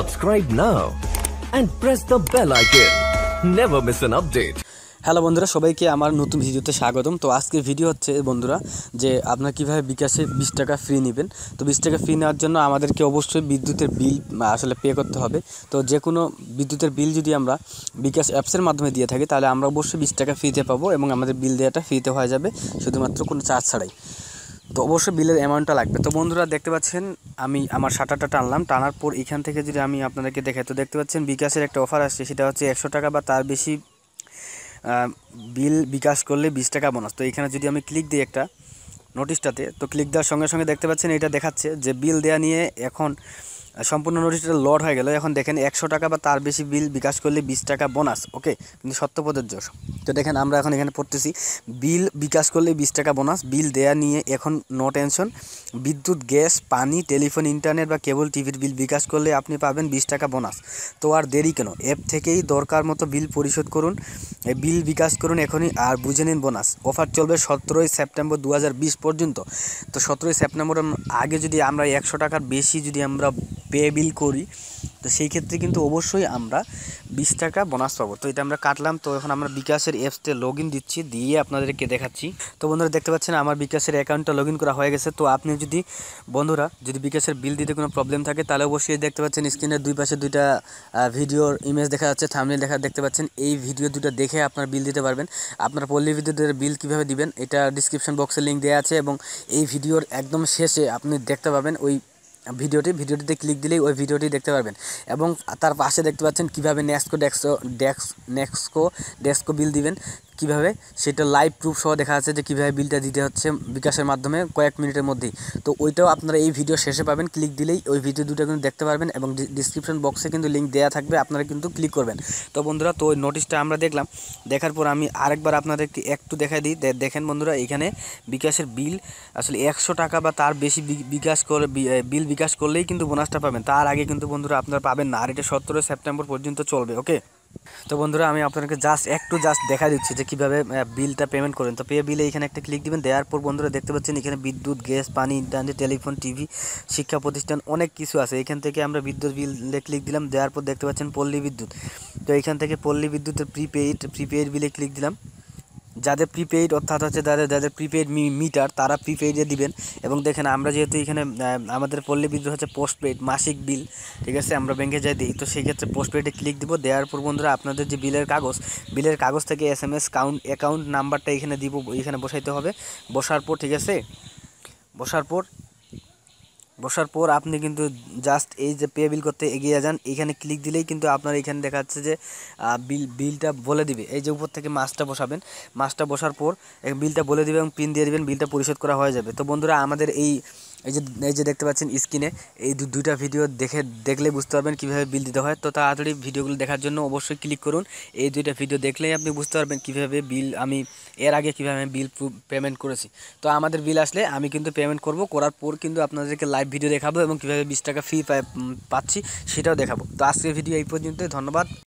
subscribe now and press the bell icon never miss an update hello বন্ধুরা সবাইকে আমার নতুন ভিডিওতে স্বাগতম তো আজকের ভিডিও হচ্ছে বন্ধুরা যে আপনারা কীভাবে বিকাশে বিশ টাকা ফ্রি নেবেন তো বিশ টাকা ফ্রি নেওয়ার জন্য আমাদেরকে অবশ্যই বিদ্যুতের বিল আসলে পে করতে হবে তো যে কোনো বিদ্যুতের বিল যদি আমরা বিকাশ অ্যাপসের মাধ্যমে দিয়ে থাকি তাহলে আমরা অবশ্যই বিশ টাকা ফ্রিতে পাবো এবং আমাদের বিল দেওয়াটা ফ্রিতে হয়ে যাবে শুধুমাত্র কোনো চার্জ ছাড়াই তো অবশ্যই বিলের অ্যামাউন্টটা লাগবে তো বন্ধুরা দেখতে পাচ্ছেন আমি আমার শাটারটা টানলাম টানার পর এখান থেকে যদি আমি আপনাদেরকে দেখাই তো দেখতে পাচ্ছেন বিকাশের একটা অফার আসছে সেটা হচ্ছে একশো টাকা বা তার বেশি বিল বিকাশ করলে বিশ টাকা বোনাস তো এখানে যদি আমি ক্লিক দিই একটা নোটিশটাতে তো ক্লিক দেওয়ার সঙ্গে সঙ্গে দেখতে পাচ্ছেন এটা দেখাচ্ছে যে বিল দেয়া নিয়ে এখন সম্পূর্ণ নোটিশটা লড হয়ে গেল এখন দেখেন একশো টাকা বা তার বেশি বিল বিকাশ করলে বিশ টাকা বোনাস ওকে কিন্তু সত্য প্রযোজ্য তো দেখেন আমরা এখন এখানে পড়তেছি বিল বিকাশ করলে বিশ টাকা বোনাস বিল দেয়া নিয়ে এখন নো টেনশন বিদ্যুৎ গ্যাস পানি টেলিফোন ইন্টারনেট বা কেবল টিভির বিল বিকাশ করলে আপনি পাবেন বিশ টাকা বোনাস তো আর দেরি কেন অ্যাপ থেকেই দরকার মতো বিল পরিশোধ করুন বিল বিকাশ করুন এখনই আর বুঝে নিন বোনাস অফার চলবে সতেরোই সেপ্টেম্বর দু পর্যন্ত তো সতেরোই সেপ্টেম্বর আগে যদি আমরা একশো টাকার বেশি যদি আমরা পে বিল করি তো সেই ক্ষেত্রে কিন্তু অবশ্যই আমরা বিশ টাকা বোনাস পাবো তো এটা আমরা কাটলাম তো এখন আমরা বিকাশের অ্যাপসতে লগ দিচ্ছি দিয়ে আপনাদেরকে দেখাচ্ছি তো বন্ধুরা দেখতে পাচ্ছেন আমার বিকাশের অ্যাকাউন্টটা লগ করা হয়ে গেছে তো আপনি যদি বন্ধুরা যদি বিকাশের বিল দিতে কোনো প্রবলেম থাকে তাহলে অবশ্যই দেখতে পাচ্ছেন স্ক্রিনের দুই পাশে দুইটা ভিডিওর ইমেজ দেখা যাচ্ছে থামলে দেখা দেখতে পাচ্ছেন এই ভিডিও দুটো দেখে আপনার বিল দিতে পারবেন আপনার পল্লী বিদ্যুতের বিল কিভাবে দিবেন এটা ডিসক্রিপশন বক্সে লিঙ্ক দেওয়া আছে এবং এই ভিডিওর একদম শেষে আপনি দেখতে পাবেন ওই ভিডিওটি ভিডিওটিতে ক্লিক দিলেই ওই ভিডিওটি দেখতে পারবেন এবং তার পাশে দেখতে পাচ্ছেন কীভাবে নেক্সকো ডেক্সো ডেক্স নেক্সকো ডেস্কো বিল দিবেন কিভাবে সেটা লাইভ প্রুফ সহ দেখা যাচ্ছে যে কীভাবে বিলটা দিতে হচ্ছে বিকাশের মাধ্যমে কয়েক মিনিটের মধ্যেই তো ওইটাও আপনারা এই ভিডিও শেষে পাবেন ক্লিক দিলেই ওই ভিডিও দুটো কিন্তু দেখতে পারবেন এবং ডিসক্রিপশন বক্সে কিন্তু লিঙ্ক দেওয়া থাকবে আপনারা কিন্তু ক্লিক করবেন তো বন্ধুরা তো ওই নোটিশটা আমরা দেখলাম দেখার পর আমি আরেকবার আপনাদেরকে একটু দেখা দিই দেখেন বন্ধুরা এখানে বিকাশের বিল আসলে একশো টাকা বা তার বেশি বিকাশ করে বিল বিকাশ করলেই কিন্তু বোনাসটা পাবেন তার আগে কিন্তু বন্ধুরা আপনারা পাবেন না আর এটা সতেরো সেপ্টেম্বর পর্যন্ত চলবে ওকে তো বন্ধুরা আমি আপনাদেরকে জাস্ট একটু জাস্ট দেখা দিচ্ছি যে কীভাবে বিলটা পেমেন্ট করেন তো পে বিলে এখানে একটা ক্লিক দিবেন দেওয়ার পর বন্ধুরা দেখতে পাচ্ছেন এখানে বিদ্যুৎ গ্যাস পানি ইন্টারনেট টেলিফোন টিভি শিক্ষা প্রতিষ্ঠান অনেক কিছু আছে এখান থেকে আমরা বিদ্যুৎ বিলে ক্লিক দিলাম দেওয়ার পর দেখতে পাচ্ছেন পল্লী বিদ্যুৎ তো এখান থেকে পল্লী বিদ্যুতের প্রিপেইড প্রিপেইড বিলে ক্লিক দিলাম যাদের প্রিপেইড অর্থাৎ হচ্ছে যাদের যাদের প্রিপেইড মিটার তারা প্রিপেইডে দিবেন এবং দেখেন আমরা যেহেতু এখানে আমাদের পল্লী বিদ্যুৎ হচ্ছে পোস্টপেইড মাসিক বিল ঠিক আছে আমরা ব্যাংকে যাই দিই তো সেই ক্ষেত্রে পোস্টপেইডে ক্লিক দিব দেওয়ার পর বন্ধুরা আপনাদের যে বিলের কাগজ বিলের কাগজ থেকে S M S count account নাম্বারটা এখানে দিব এখানে বসাইতে হবে বসার পর ঠিক আছে বসার পর বসার পর আপনি কিন্তু জাস্ট এই যে পে বিল করতে এগিয়ে যান এখানে ক্লিক দিলেই কিন্তু আপনার এখানে দেখা যাচ্ছে যে বিল বিলটা বলে দিবে এই যে উপর থেকে মাছটা বসাবেন মাছটা বসার পর বিলটা বলে দিবে এবং পিন দিয়ে দেবেন বিলটা পরিশোধ করা হয়ে যাবে তো বন্ধুরা আমাদের এই এই যে এই যে দেখতে পাচ্ছেন স্ক্রিনে এই দুইটা ভিডিও দেখে দেখলে বুঝতে পারবেন কীভাবে বিল দিতে হয় তো তাড়াতাড়ি ভিডিওগুলো দেখার জন্য অবশ্যই ক্লিক করুন এই দুইটা ভিডিও দেখলেই আপনি বুঝতে পারবেন কীভাবে বিল আমি এর আগে কীভাবে আমি বিল পেমেন্ট করেছি তো আমাদের বিল আসলে আমি কিন্তু পেমেন্ট করব করার পর কিন্তু আপনাদেরকে লাইভ ভিডিও দেখাবো এবং কীভাবে বিশ টাকা ফ্রি পাচ্ছি সেটাও দেখাবো তো আজকের ভিডিও এই পর্যন্তই ধন্যবাদ